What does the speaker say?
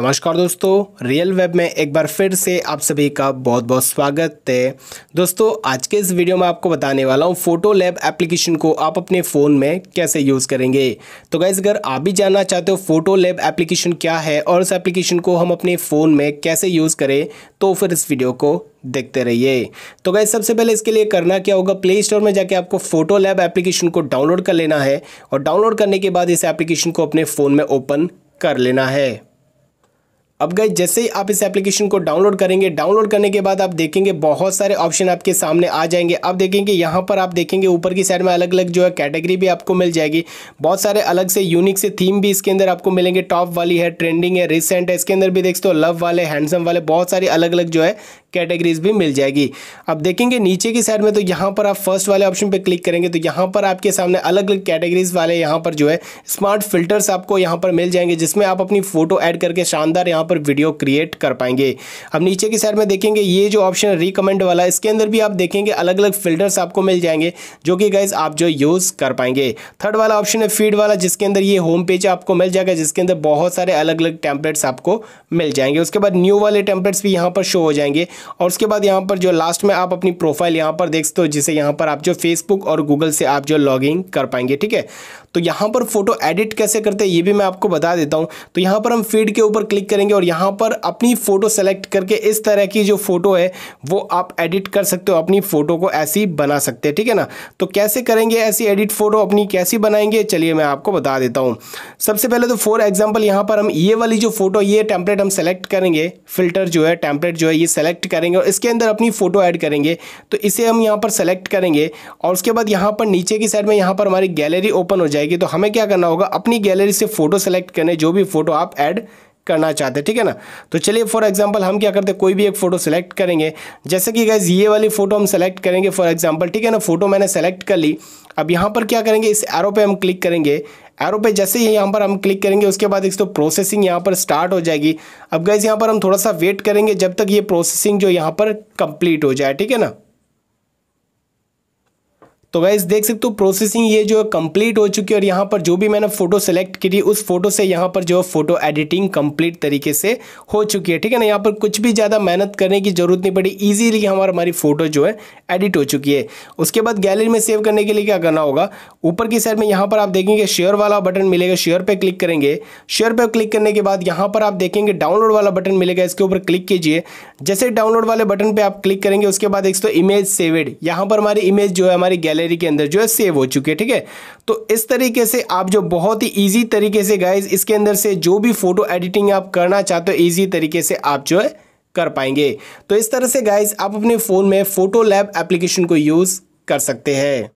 नमस्कार दोस्तों real web में एक बार फिर से आप सभी का बहुत बहुत स्वागत है दोस्तों आज के इस वीडियो में आपको बताने वाला हूँ फोटो लैब एप्लीकेशन को आप अपने फ़ोन में कैसे यूज़ करेंगे तो गाइज़ अगर आप भी जानना चाहते हो फोटो लैब एप्लीकेशन क्या है और उस एप्लीकेशन को हम अपने फ़ोन में कैसे यूज़ करें तो फिर इस वीडियो को देखते रहिए तो गाइज सबसे पहले इसके लिए करना क्या होगा प्ले स्टोर में जाके आपको फोटो लैब एप्लीकेशन को डाउनलोड कर लेना है और डाउनलोड करने के बाद इस एप्लीकेशन को अपने फ़ोन में ओपन कर लेना है अब गई जैसे ही आप इस एप्लीकेशन को डाउनलोड करेंगे डाउनलोड करने के बाद आप देखेंगे बहुत सारे ऑप्शन आपके सामने आ जाएंगे आप देखेंगे यहाँ पर आप देखेंगे ऊपर की साइड में अलग अलग जो है कैटेगरी भी आपको मिल जाएगी बहुत सारे अलग से यूनिक से थीम भी इसके अंदर आपको मिलेंगे टॉप वाली है ट्रेंडिंग है रिसेंट है इसके अंदर भी देखते हो लव वाले हैंडसम वाले बहुत सारी अलग अलग जो है कैटेगरीज भी मिल जाएगी अब देखेंगे नीचे की साइड में तो यहाँ पर आप फर्स्ट वाले ऑप्शन पर क्लिक करेंगे तो यहाँ पर आपके सामने अलग अलग कैटेगरीज वाले यहाँ पर जो है स्मार्ट फिल्टर्स आपको यहाँ पर मिल जाएंगे जिसमें आप अपनी फ़ोटो ऐड करके शानदार यहाँ पर वीडियो क्रिएट कर पाएंगे अब नीचे की साइड में देखेंगे ये जो ऑप्शन रिकमेंड वाला इसके अंदर भी आप देखेंगे अलग अलग फिल्टर्स आपको मिल जाएंगे जो कि गाइज आप जो यूज़ कर पाएंगे थर्ड वाला ऑप्शन है फीड वाला जिसके अंदर ये होम पेज आपको मिल जाएगा जिसके अंदर बहुत सारे अलग अलग टेम्पलेट्स आपको मिल जाएंगे उसके बाद न्यू वाले टेम्पलेट्स भी यहाँ पर शो हो जाएंगे और उसके बाद यहाँ पर जो लास्ट में आप अपनी प्रोफाइल यहाँ पर देख सकते हो जिसे यहाँ पर आप जो फेसबुक और गूगल से आप जो लॉगिंग कर पाएंगे ठीक है तो यहाँ पर फोटो एडिट कैसे करते हैं ये भी मैं आपको बता देता हूँ तो यहाँ पर हम फीड के ऊपर क्लिक करेंगे और यहाँ पर अपनी फ़ोटो सेलेक्ट करके इस तरह की जो फ़ोटो है वो आप एडिट कर सकते हो अपनी फ़ोटो को ऐसी बना सकते हैं ठीक है ना तो कैसे करेंगे ऐसी एडिट फ़ोटो अपनी कैसी बनाएंगे चलिए मैं आपको बता देता हूँ सबसे पहले तो फॉर एग्जाम्पल यहाँ पर हम ये वाली जो फ़ोटो ये टेम्पलेट हम सेलेक्ट करेंगे फिल्टर जो है टेम्पलेट जो है ये सेलेक्ट करेंगे और इसके अंदर अपनी फ़ोटो ऐड करेंगे तो इसे हम यहाँ पर सेलेक्ट करेंगे और उसके बाद यहाँ पर नीचे की साइड में यहाँ पर हमारी गैलरी ओपन हो जाएगी तो हमें क्या करना होगा अपनी गैलरी से फ़ोटो सेलेक्ट करने जो भी फ़ोटो आप ऐड करना चाहते हैं ठीक है ना तो चलिए फॉर एग्जाम्पल हम क्या करते हैं कोई भी एक फोटो सेलेक्ट करेंगे जैसे कि गैस ये वाली फोटो हम सेलेक्ट करेंगे फॉर एग्जाम्पल ठीक है ना फोटो मैंने सेलेक्ट कर ली अब यहाँ पर क्या करेंगे इस एरो पे हम क्लिक करेंगे एरो पे जैसे ही यहाँ पर हम क्लिक करेंगे उसके बाद एक तो प्रोसेसिंग यहाँ पर स्टार्ट हो जाएगी अब गैस यहाँ पर हम थोड़ा सा वेट करेंगे जब तक ये प्रोसेसिंग जो यहाँ पर कंप्लीट हो जाए ठीक है ना तो गाइज देख सकते हो प्रोसेसिंग ये जो है कम्प्लीट हो चुकी है और यहाँ पर जो भी मैंने फोटो सेलेक्ट की थी उस फोटो से यहाँ पर जो है फोटो एडिटिंग कंप्लीट तरीके से हो चुकी है ठीक है ना यहाँ पर कुछ भी ज़्यादा मेहनत करने की जरूरत नहीं पड़ी ईजीली हमारा हमारी फोटो जो है एडिट हो चुकी है उसके बाद गैलरी में सेव करने के लिए क्या करना होगा ऊपर की साइड में यहाँ पर आप देखेंगे शेयर वाला बटन मिलेगा शेयर पर क्लिक करेंगे शेयर पर क्लिक करने के बाद यहाँ पर आप देखेंगे डाउनलोड वाला बटन मिलेगा इसके ऊपर क्लिक कीजिए जैसे डाउनलोड वाले बटन पर आप क्लिक करेंगे उसके बाद एक तो इमेज सेवेड यहाँ पर हमारी इमेज जो है हमारी गैलरी गैलरी के अंदर जो है सेव हो चुके हैं ठीक है तो इस तरीके से आप जो बहुत ही ईजी तरीके से गाइज इसके अंदर से जो भी फोटो एडिटिंग आप करना चाहते हो ईजी तरीके से आप जो है कर पाएंगे तो इस तरह से गाइज आप अपने फ़ोन में फ़ोटो लैब एप्लीकेशन को यूज़ कर सकते हैं